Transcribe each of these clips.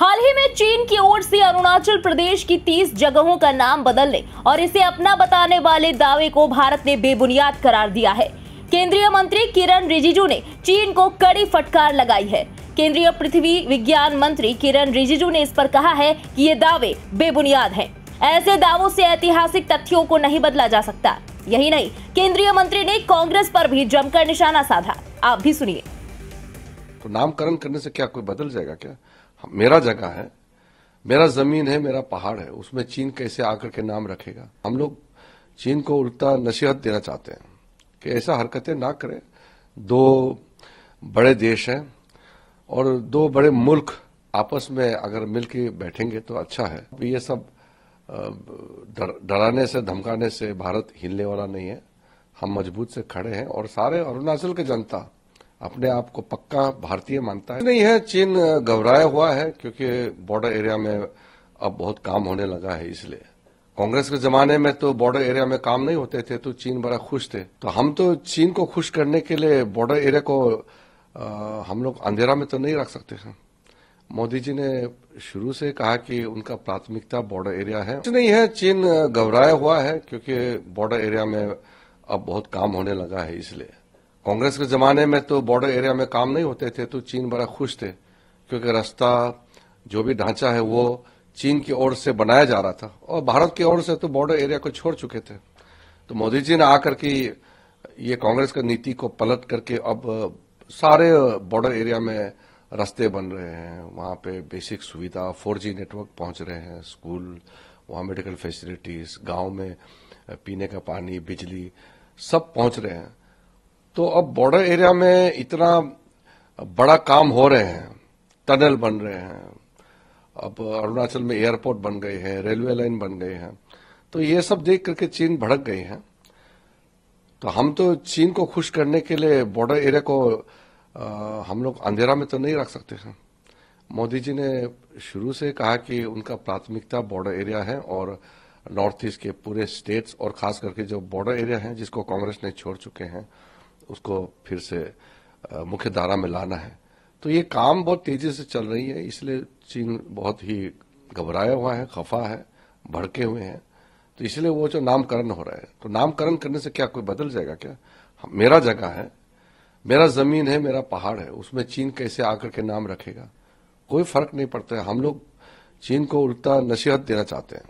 हाल ही में चीन की ओर से अरुणाचल प्रदेश की 30 जगहों का नाम बदलने और इसे अपना बताने वाले दावे को भारत ने बेबुनियाद करार दिया है केंद्रीय मंत्री किरण रिजिजू ने चीन को कड़ी फटकार लगाई है केंद्रीय पृथ्वी विज्ञान मंत्री किरण रिजिजू ने इस पर कहा है कि ये दावे बेबुनियाद हैं। ऐसे दावों से ऐतिहासिक तथ्यों को नहीं बदला जा सकता यही नहीं केंद्रीय मंत्री ने कांग्रेस पर भी जमकर निशाना साधा आप भी सुनिए तो नामकरण करने से क्या कोई बदल जाएगा क्या हाँ, मेरा जगह है मेरा जमीन है मेरा पहाड़ है उसमें चीन कैसे आकर के नाम रखेगा हम लोग चीन को उल्टा नसीहत देना चाहते हैं कि ऐसा हरकतें ना करें दो बड़े देश हैं और दो बड़े मुल्क आपस में अगर मिलके बैठेंगे तो अच्छा है ये सब डराने से धमकाने से भारत हिलने वाला नहीं है हम मजबूत से खड़े हैं और सारे अरुणाचल के जनता अपने आप को पक्का भारतीय मानता है नहीं है चीन घबराया हुआ है क्योंकि बॉर्डर एरिया में अब बहुत काम होने लगा है इसलिए कांग्रेस के जमाने में तो बॉर्डर एरिया में काम नहीं होते थे तो चीन बड़ा खुश थे तो हम तो चीन को खुश करने के लिए बॉर्डर एरिया को आ, हम लोग अंधेरा में तो नहीं रख सकते हैं मोदी जी ने शुरू से कहा कि उनका प्राथमिकता बॉर्डर एरिया है तो नहीं है चीन घबराया हुआ है क्योंकि बॉर्डर एरिया में अब बहुत काम होने लगा है इसलिए कांग्रेस के ज़माने में तो बॉर्डर एरिया में काम नहीं होते थे तो चीन बड़ा खुश थे क्योंकि रास्ता जो भी ढांचा है वो चीन की ओर से बनाया जा रहा था और भारत की ओर से तो बॉर्डर एरिया को छोड़ चुके थे तो मोदी जी ने आकर के ये कांग्रेस की नीति को पलट करके अब सारे बॉर्डर एरिया में रास्ते बन रहे हैं वहाँ पे बेसिक सुविधा फोर नेटवर्क पहुँच रहे हैं स्कूल वहाँ मेडिकल फैसिलिटीज गांव में पीने का पानी बिजली सब पहुँच रहे हैं तो अब बॉर्डर एरिया में इतना बड़ा काम हो रहे हैं टनल बन रहे हैं अब अरुणाचल में एयरपोर्ट बन गए हैं रेलवे लाइन बन गए हैं तो ये सब देख करके चीन भड़क गए हैं तो हम तो चीन को खुश करने के लिए बॉर्डर एरिया को आ, हम लोग अंधेरा में तो नहीं रख सकते हैं मोदी जी ने शुरू से कहा कि उनका प्राथमिकता बॉर्डर एरिया है और नॉर्थ ईस्ट के पूरे स्टेट्स और खास करके जो बॉर्डर एरिया है जिसको कांग्रेस ने छोड़ चुके हैं उसको फिर से मुख्य धारा में लाना है तो ये काम बहुत तेजी से चल रही है इसलिए चीन बहुत ही घबराया हुआ है खफा है भड़के हुए हैं तो इसलिए वो जो नामकरण हो रहा है तो नामकरण करने से क्या कोई बदल जाएगा क्या मेरा जगह है मेरा जमीन है मेरा पहाड़ है उसमें चीन कैसे आकर के नाम रखेगा कोई फर्क नहीं पड़ता है हम लोग चीन को उल्टा नसीहत देना चाहते हैं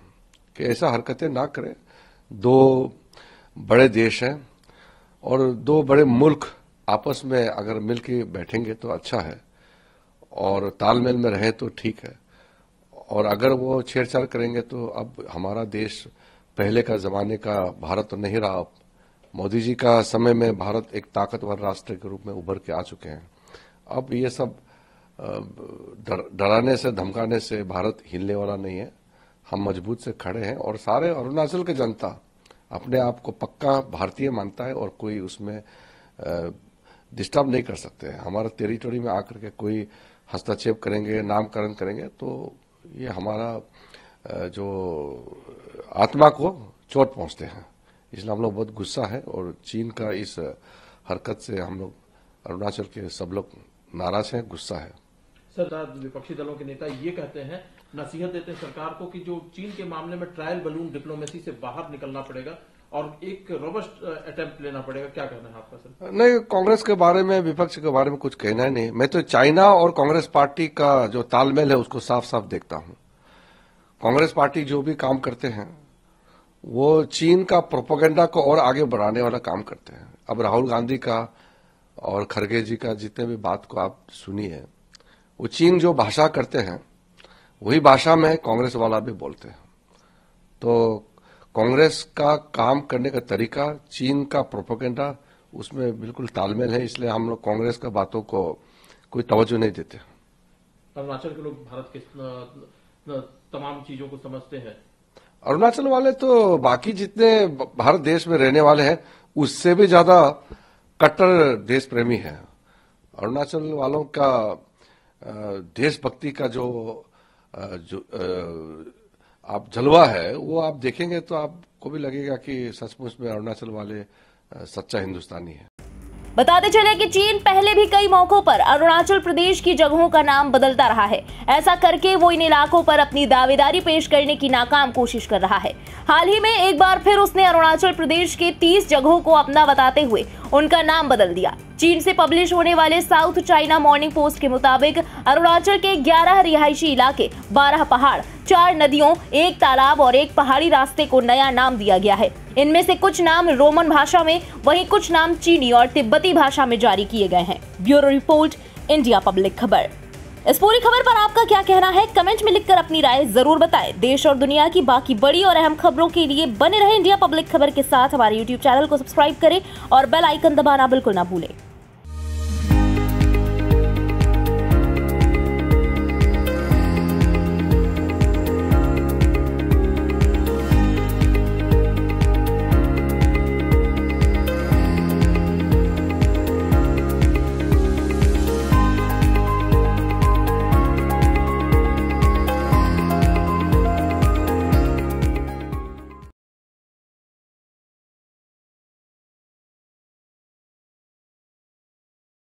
कि ऐसा हरकतें ना करें दो बड़े देश हैं और दो बड़े मुल्क आपस में अगर मिल बैठेंगे तो अच्छा है और तालमेल में रहे तो ठीक है और अगर वो छेड़छाड़ करेंगे तो अब हमारा देश पहले का जमाने का भारत तो नहीं रहा अब मोदी जी का समय में भारत एक ताकतवर राष्ट्र के रूप में उभर के आ चुके हैं अब ये सब डराने से धमकाने से भारत हिलने वाला नहीं है हम मजबूत से खड़े हैं और सारे अरुणाचल के जनता अपने आप को पक्का भारतीय मानता है और कोई उसमें डिस्टर्ब नहीं कर सकते हैं हमारा टेरिटोरी में आकर के कोई हस्तक्षेप करेंगे नामकरण करेंगे तो ये हमारा जो आत्मा को चोट पहुंचते हैं इसलिए हम लोग बहुत गुस्सा है और चीन का इस हरकत से हम लोग अरुणाचल के सब लोग नाराज हैं गुस्सा है सर विपक्षी दलों के नेता ये कहते हैं नसीहत देते हैं सरकार को कि जो चीन के मामले में ट्रायल बलून डिप्लोमेसी से बाहर निकलना पड़ेगा और एक रोबस्ट अटेम्प्ट लेना पड़ेगा क्या कहना है आपका सर नहीं कांग्रेस के बारे में विपक्ष के बारे में कुछ कहना ही नहीं मैं तो चाइना और कांग्रेस पार्टी का जो तालमेल है उसको साफ साफ देखता हूँ कांग्रेस पार्टी जो भी काम करते हैं वो चीन का प्रोपोगेंडा को और आगे बढ़ाने वाला काम करते हैं अब राहुल गांधी का और खरगे जी का जितने भी बात को आप सुनिए वो चीन जो भाषा करते हैं वही भाषा में कांग्रेस वाला भी बोलते हैं तो कांग्रेस का काम करने का तरीका चीन का प्रोपोगेंडा उसमें बिल्कुल तालमेल है इसलिए हम लोग कांग्रेस का बातों को कोई तवज्जो नहीं देते अरुणाचल के लोग भारत के न, न, तमाम चीजों को समझते हैं अरुणाचल वाले तो बाकी जितने भारत देश में रहने वाले हैं उससे भी ज्यादा कट्टर देश प्रेमी है अरुणाचल वालों का देशभक्ति का जो जो आप जलवा है वो आप देखेंगे तो आपको भी लगेगा कि सचमुच में अरुणाचल वाले सच्चा हिंदुस्तानी है बताते चले कि चीन पहले भी कई मौकों पर अरुणाचल प्रदेश की जगहों का नाम बदलता रहा है ऐसा करके वो इन इलाकों पर अपनी दावेदारी पेश करने की नाकाम कोशिश कर रहा है हाल ही में एक बार फिर उसने अरुणाचल प्रदेश के 30 जगहों को अपना बताते हुए उनका नाम बदल दिया चीन से पब्लिश होने वाले साउथ चाइना मॉर्निंग पोस्ट के मुताबिक अरुणाचल के 11 रिहायशी इलाके 12 पहाड़ चार नदियों एक तालाब और एक पहाड़ी रास्ते को नया नाम दिया गया है इनमें से कुछ नाम रोमन भाषा में वहीं कुछ नाम चीनी और तिब्बती भाषा में जारी किए गए हैं ब्यूरो रिपोर्ट इंडिया पब्लिक खबर इस पूरी खबर पर आपका क्या कहना है कमेंट में लिखकर अपनी राय जरूर बताएं देश और दुनिया की बाकी बड़ी और अहम खबरों के लिए बने रहे इंडिया पब्लिक खबर के साथ हमारे यूट्यूब चैनल को सब्सक्राइब करें और बेल आइकन दबाना बिल्कुल ना भूलें